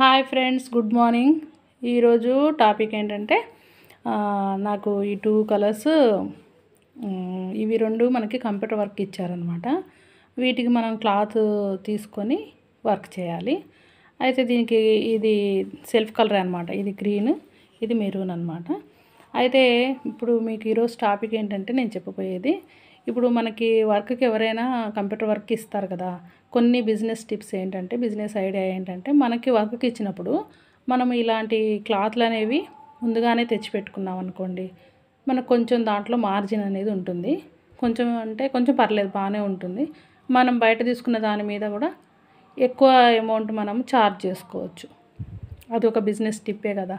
hi friends good morning ఈరోజు topic ఏంటంటే నాకు ఈ టూ కలర్స్ ఇవి రెండు మనకి కంప్యూటర్ వర్క్ ఇచ్చారనమాట వీటికి మనం క్లాత్ తీసుకొని వర్క్ చేయాలి అయితే దీనికి ఇది సెల్ఫ్ కలర్ అనమాట ఇది గ్రీన్ ఇది మెరూన్ అనమాట అయితే ఇప్పుడు మీకు ఈరోజు టాపిక్ ఏంటంటే నేను చెప్పబోయేది ఇప్పుడు మనకి వర్క్కి ఎవరైనా కంప్యూటర్ వర్క్ ఇస్తారు కదా కొన్ని బిజినెస్ టిప్స్ ఏంటంటే బిజినెస్ ఐడియా ఏంటంటే మనకి వర్క్కి ఇచ్చినప్పుడు మనం ఇలాంటి క్లాత్లు అనేవి ముందుగానే తెచ్చిపెట్టుకున్నాం అనుకోండి మనకు కొంచెం దాంట్లో మార్జిన్ అనేది ఉంటుంది కొంచెం అంటే కొంచెం పర్లేదు బాగానే ఉంటుంది మనం బయట తీసుకున్న దాని మీద కూడా ఎక్కువ అమౌంట్ మనం ఛార్జ్ చేసుకోవచ్చు అది ఒక బిజినెస్ టిప్పే కదా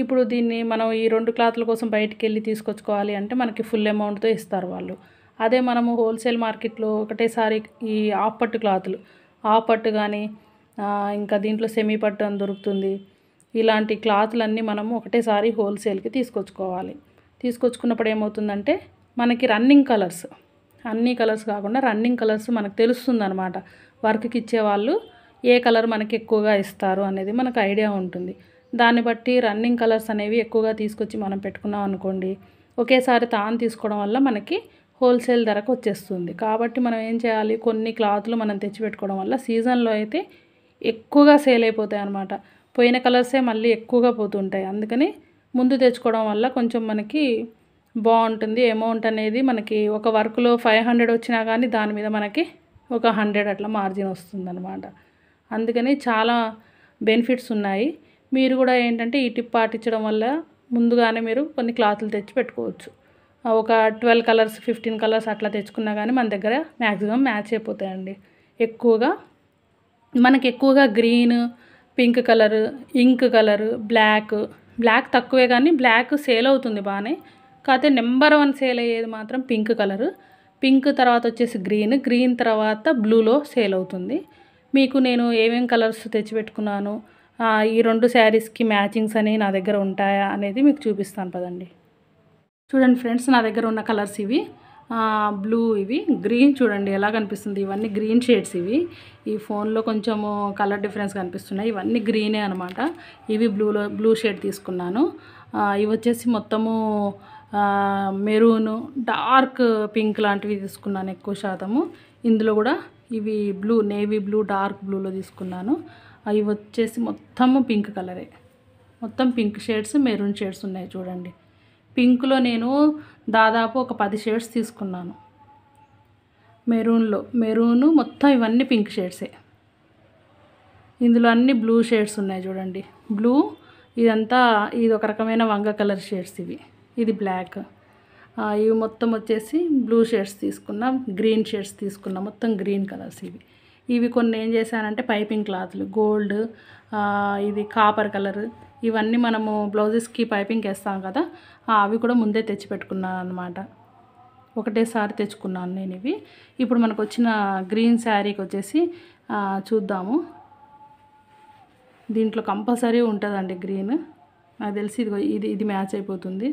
ఇప్పుడు దీన్ని మనం ఈ రెండు క్లాత్ల కోసం బయటికి వెళ్ళి తీసుకొచ్చుకోవాలి అంటే మనకి ఫుల్ అమౌంట్తో ఇస్తారు వాళ్ళు అదే మనము హోల్సేల్ మార్కెట్లో ఒకటేసారి ఈ ఆఫ్ పట్టు క్లాతులు ఆఫ్ పట్టు కానీ ఇంకా దీంట్లో సెమీ పట్టు అని దొరుకుతుంది ఇలాంటి క్లాతులన్నీ మనము ఒకటేసారి హోల్సేల్కి తీసుకొచ్చుకోవాలి తీసుకొచ్చుకున్నప్పుడు ఏమవుతుందంటే మనకి రన్నింగ్ కలర్స్ అన్ని కలర్స్ కాకుండా రన్నింగ్ కలర్స్ మనకు తెలుస్తుంది అనమాట వర్క్కి వాళ్ళు ఏ కలర్ మనకి ఎక్కువగా ఇస్తారు అనేది మనకు ఐడియా ఉంటుంది దాన్ని బట్టి రన్నింగ్ కలర్స్ అనేవి ఎక్కువగా తీసుకొచ్చి మనం పెట్టుకున్నాం అనుకోండి ఒకేసారి తాను తీసుకోవడం వల్ల మనకి హోల్సేల్ ధరకు వచ్చేస్తుంది కాబట్టి మనం ఏం చేయాలి కొన్ని క్లాత్లు మనం తెచ్చిపెట్టుకోవడం వల్ల సీజన్లో అయితే ఎక్కువగా సేల్ అయిపోతాయి అనమాట పోయిన కలర్సే మళ్ళీ ఎక్కువగా పోతుంటాయి అందుకని ముందు తెచ్చుకోవడం వల్ల కొంచెం మనకి బాగుంటుంది అమౌంట్ అనేది మనకి ఒక వర్క్లో ఫైవ్ హండ్రెడ్ వచ్చినా కానీ దాని మీద మనకి ఒక హండ్రెడ్ అట్లా మార్జిన్ వస్తుందన్నమాట అందుకని చాలా బెనిఫిట్స్ ఉన్నాయి మీరు కూడా ఏంటంటే ఈ టిప్ పాటించడం వల్ల ముందుగానే మీరు కొన్ని క్లాతులు తెచ్చి పెట్టుకోవచ్చు ఒక ట్వెల్వ్ కలర్స్ ఫిఫ్టీన్ కలర్స్ అట్లా తెచ్చుకున్నా కానీ మన దగ్గర మ్యాక్సిమం మ్యాచ్ అయిపోతాయండి ఎక్కువగా మనకి ఎక్కువగా green pink colour ink colour black black తక్కువే కానీ బ్లాక్ సేల్ అవుతుంది బాగానే కాకపోతే నెంబర్ వన్ సేల్ అయ్యేది మాత్రం పింక్ కలర్ పింక్ తర్వాత వచ్చేసి గ్రీన్ గ్రీన్ తర్వాత బ్లూలో సేల్ అవుతుంది మీకు నేను ఏమేం కలర్స్ తెచ్చిపెట్టుకున్నాను ఈ రెండు శారీస్కి మ్యాచింగ్స్ అనేవి నా దగ్గర ఉంటాయా అనేది మీకు చూపిస్తాను పదండి చూడండి ఫ్రెండ్స్ నా దగ్గర ఉన్న కలర్స్ ఇవి బ్లూ ఇవి గ్రీన్ చూడండి ఎలా కనిపిస్తుంది ఇవన్నీ గ్రీన్ షేడ్స్ ఇవి ఈ ఫోన్లో కొంచెము కలర్ డిఫరెన్స్ కనిపిస్తున్నాయి ఇవన్నీ గ్రీనే అనమాట ఇవి బ్లూలో బ్లూ షేడ్ తీసుకున్నాను ఇవి వచ్చేసి మొత్తము మెరూన్ డార్క్ పింక్ లాంటివి తీసుకున్నాను ఎక్కువ శాతము ఇందులో కూడా ఇవి బ్లూ నేవీ బ్లూ డార్క్ బ్లూలో తీసుకున్నాను అవి వచ్చేసి మొత్తము పింక్ కలరే మొత్తం పింక్ షేడ్స్ మెరూన్ షేడ్స్ ఉన్నాయి చూడండి పింక్లో నేను దాదాపు ఒక పది షేడ్స్ తీసుకున్నాను మెరూన్లో మెరూను మొత్తం ఇవన్నీ పింక్ షేడ్సే ఇందులో అన్ని బ్లూ షేడ్స్ ఉన్నాయి చూడండి బ్లూ ఇదంతా ఇది ఒక రకమైన వంగ కలర్ షేడ్స్ ఇవి ఇది బ్లాక్ ఇవి మొత్తం వచ్చేసి బ్లూ షేడ్స్ తీసుకున్నాం గ్రీన్ షేడ్స్ తీసుకున్నాం మొత్తం గ్రీన్ కలర్స్ ఇవి ఇవి కొన్ని ఏం చేశానంటే పైపింగ్ క్లాత్లు గోల్డ్ ఇది కాపర్ కలర్ ఇవన్నీ మనము బ్లౌజెస్కి పైపింగ్ వేస్తాం కదా అవి కూడా ముందే తెచ్చి పెట్టుకున్నాను అనమాట ఒకటేసారి తెచ్చుకున్నాను నేను ఇవి ఇప్పుడు మనకు వచ్చిన గ్రీన్ శారీకి వచ్చేసి చూద్దాము దీంట్లో కంపల్సరీ ఉంటుందండి గ్రీన్ నాకు తెలిసి ఇదిగో ఇది ఇది మ్యాచ్ అయిపోతుంది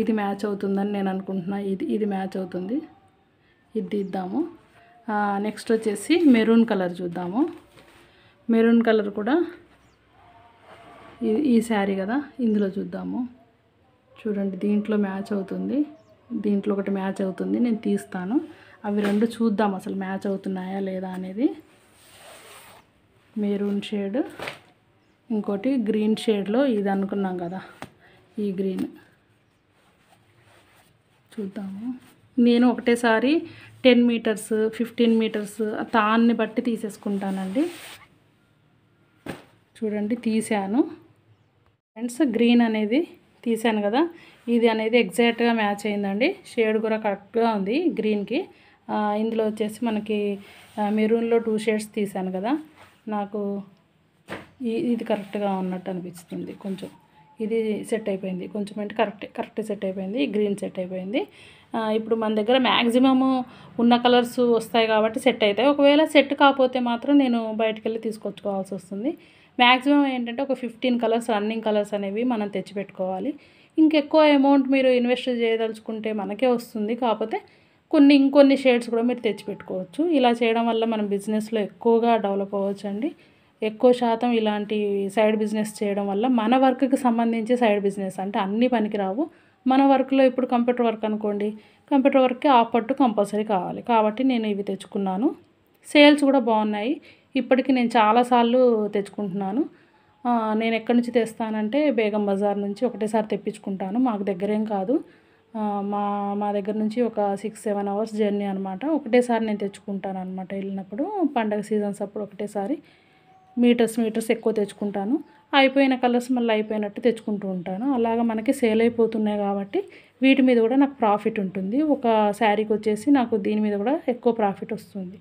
ఇది మ్యాచ్ అవుతుందని నేను అనుకుంటున్నా ఇది ఇది మ్యాచ్ అవుతుంది ఇది ఇద్దాము నెక్స్ట్ వచ్చేసి మెరూన్ కలర్ చూద్దాము మెరూన్ కలర్ కూడా ఈ శారీ కదా ఇందులో చూద్దాము చూడండి దీంట్లో మ్యాచ్ అవుతుంది దీంట్లో ఒకటి మ్యాచ్ అవుతుంది నేను తీస్తాను అవి రెండు చూద్దాం అసలు మ్యాచ్ అవుతున్నాయా లేదా అనేది మెరూన్ షేడ్ ఇంకోటి గ్రీన్ షేడ్లో ఇది అనుకున్నాం కదా ఈ గ్రీన్ చూద్దాము నేను ఒకటేసారి టెన్ మీటర్స్ ఫిఫ్టీన్ మీటర్స్ తాన్ని బట్టి తీసేసుకుంటానండి చూడండి తీశాను ఫ్రెండ్స్ గ్రీన్ అనేది తీసాను కదా ఇది అనేది ఎగ్జాక్ట్గా మ్యాచ్ అయిందండి షేడ్ కూడా కరెక్ట్గా ఉంది గ్రీన్కి ఇందులో వచ్చేసి మనకి మెరూన్లో టూ షేడ్స్ తీసాను కదా నాకు ఇది కరెక్ట్గా ఉన్నట్టు అనిపిస్తుంది కొంచెం ఇది సెట్ అయిపోయింది కొంచెం అంటే కరెక్ట్ కరెక్ట్ సెట్ అయిపోయింది గ్రీన్ సెట్ అయిపోయింది ఇప్పుడు మన దగ్గర మ్యాక్సిమము ఉన్న కలర్స్ వస్తాయి కాబట్టి సెట్ అవుతాయి ఒకవేళ సెట్ కాకపోతే మాత్రం నేను బయటకు వెళ్ళి తీసుకొచ్చుకోవాల్సి వస్తుంది మ్యాక్సిమం ఏంటంటే ఒక ఫిఫ్టీన్ కలర్స్ రన్నింగ్ కలర్స్ అనేవి మనం తెచ్చిపెట్టుకోవాలి ఇంకెక్కువ అమౌంట్ మీరు ఇన్వెస్ట్ చేయదలుచుకుంటే మనకే వస్తుంది కాకపోతే కొన్ని ఇంకొన్ని షేడ్స్ కూడా మీరు తెచ్చిపెట్టుకోవచ్చు ఇలా చేయడం వల్ల మనం బిజినెస్లో ఎక్కువగా డెవలప్ అవ్వచ్చు అండి ఎక్కువ శాతం ఇలాంటి సైడ్ బిజినెస్ చేయడం వల్ల మన వర్క్కి సంబంధించి సైడ్ బిజినెస్ అంటే పనికి పనికిరావు మన వర్క్లో ఇప్పుడు కంప్యూటర్ వర్క్ అనుకోండి కంప్యూటర్ వర్క్కి ఆ పట్టు కంపల్సరీ కావాలి కాబట్టి నేను ఇవి తెచ్చుకున్నాను సేల్స్ కూడా బాగున్నాయి ఇప్పటికి నేను చాలాసార్లు తెచ్చుకుంటున్నాను నేను ఎక్కడి నుంచి తెస్తానంటే బేగం బజార్ నుంచి ఒకటేసారి తెప్పించుకుంటాను మాకు దగ్గరేం కాదు మా మా దగ్గర నుంచి ఒక సిక్స్ సెవెన్ అవర్స్ జర్నీ అనమాట ఒకటేసారి నేను తెచ్చుకుంటాను అనమాట వెళ్ళినప్పుడు పండగ సీజన్స్ అప్పుడు ఒకటేసారి మీటర్స్ మీటర్స్ ఎక్కువ తెచ్చుకుంటాను అయిపోయిన కలర్స్ మళ్ళీ అయిపోయినట్టు తెచ్చుకుంటూ ఉంటాను అలాగ మనకి సేల్ అయిపోతున్నాయి కాబట్టి వీటి మీద కూడా నాకు ప్రాఫిట్ ఉంటుంది ఒక శారీకి వచ్చేసి నాకు దీని మీద కూడా ఎక్కువ ప్రాఫిట్ వస్తుంది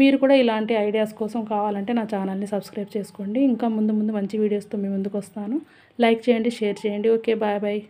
మీరు కూడా ఇలాంటి ఐడియాస్ కోసం కావాలంటే నా ఛానల్ని సబ్స్క్రైబ్ చేసుకోండి ఇంకా ముందు ముందు మంచి వీడియోస్తో మీ ముందుకు వస్తాను లైక్ చేయండి షేర్ చేయండి ఓకే బాయ్ బాయ్